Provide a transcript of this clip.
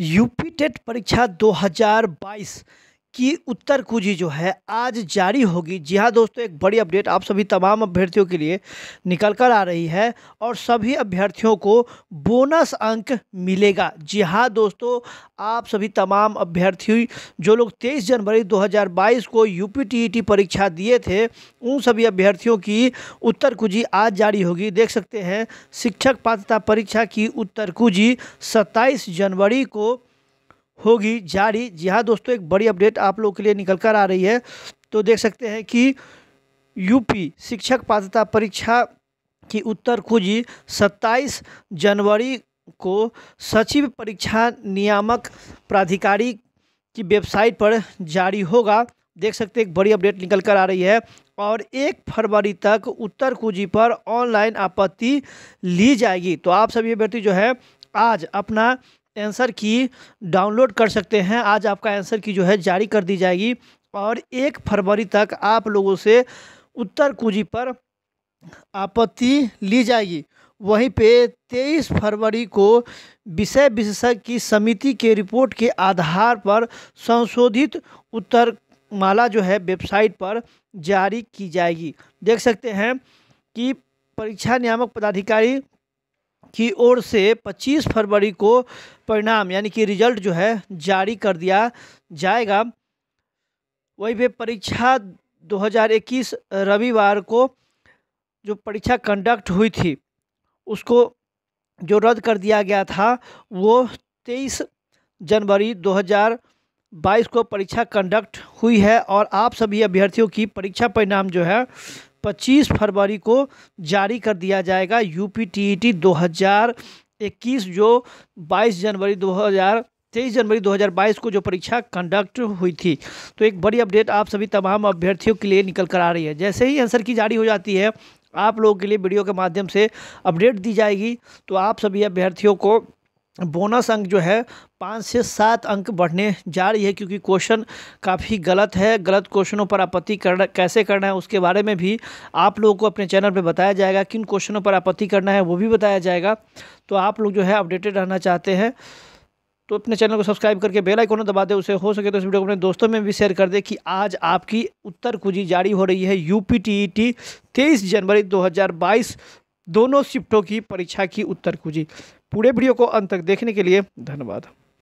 UP TET परीक्षा 2022 की उत्तर कुजी जो है आज जारी होगी जी हाँ दोस्तों एक बड़ी अपडेट आप सभी तमाम अभ्यर्थियों के लिए निकल कर आ रही है और सभी अभ्यर्थियों को बोनस अंक मिलेगा जी हाँ दोस्तों आप सभी तमाम अभ्यर्थी जो लोग 23 जनवरी 2022 को यूपी e परीक्षा दिए थे उन सभी अभ्यर्थियों की उत्तर कुजी आज जारी होगी देख सकते हैं शिक्षक पात्रता परीक्षा की उत्तर कुजी सत्ताईस जनवरी को होगी जारी जी हाँ दोस्तों एक बड़ी अपडेट आप लोग के लिए निकल कर आ रही है तो देख सकते हैं कि यूपी शिक्षक पात्रता परीक्षा की उत्तर खोजी 27 जनवरी को सचिव परीक्षा नियामक प्राधिकारी की वेबसाइट पर जारी होगा देख सकते हैं एक बड़ी अपडेट निकल कर आ रही है और एक फरवरी तक उत्तर कुजी पर ऑनलाइन आपत्ति ली जाएगी तो आप सभी अभ्यर्थी जो है आज अपना आंसर की डाउनलोड कर सकते हैं आज आपका आंसर की जो है जारी कर दी जाएगी और एक फरवरी तक आप लोगों से उत्तर कुंजी पर आपत्ति ली जाएगी वहीं पे 23 फरवरी को विषय विशेषज्ञ की समिति के रिपोर्ट के आधार पर संशोधित उत्तर माला जो है वेबसाइट पर जारी की जाएगी देख सकते हैं कि परीक्षा नियामक पदाधिकारी की ओर से 25 फरवरी को परिणाम यानी कि रिजल्ट जो है जारी कर दिया जाएगा वही पे परीक्षा 2021 रविवार को जो परीक्षा कंडक्ट हुई थी उसको जो रद्द कर दिया गया था वो 23 जनवरी 2022 को परीक्षा कंडक्ट हुई है और आप सभी अभ्यर्थियों की परीक्षा परिणाम जो है 25 फरवरी को जारी कर दिया जाएगा यूपी टीईटी 2021 जो 22 जनवरी 2000 तेईस जनवरी 2022 को जो परीक्षा कंडक्ट हुई थी तो एक बड़ी अपडेट आप सभी तमाम अभ्यर्थियों के लिए निकल कर आ रही है जैसे ही आंसर की जारी हो जाती है आप लोगों के लिए वीडियो के माध्यम से अपडेट दी जाएगी तो आप सभी अभ्यर्थियों को बोनस अंक जो है पाँच से सात अंक बढ़ने जा रही है क्योंकि क्वेश्चन काफ़ी गलत है गलत क्वेश्चनों पर आपत्ति करना कैसे करना है उसके बारे में भी आप लोगों को अपने चैनल पर बताया जाएगा किन क्वेश्चनों पर आपत्ति करना है वो भी बताया जाएगा तो आप लोग जो है अपडेटेड रहना चाहते हैं तो अपने चैनल को सब्सक्राइब करके बेल आइकन दबा दें उसे हो सके तो इस वीडियो को अपने दोस्तों में भी शेयर कर दें कि आज आपकी उत्तर कुजी जारी हो रही है U P T E T तेईस जनवरी 2022 दोनों शिफ्टों की परीक्षा की उत्तर खोजी पूरे वीडियो को अंत तक देखने के लिए धन्यवाद